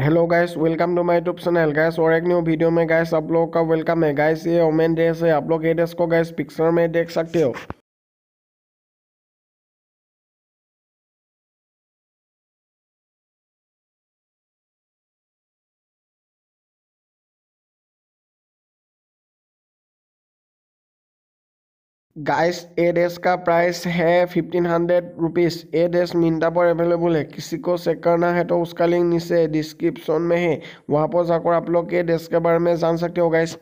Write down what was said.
hello guys welcome to my YouTube channel guys और एक new video में guys आप लोगों का वेलकम है गाइस ये ओमेन ड्रेस है आप लोग ये ड्रेस को गाइस पिक्चर में देख सकते हो गाइस ए ड्रेस का प्राइस है fifteen hundred rupees a dress Myntra पर अवेलेबल है किसी को चेक करना है तो उसका लिंक नीचे डिस्क्रिप्शन में है वहाँ पर जाकर आप लोग ए ड्रेस के बारे में जान सकते हो गाइस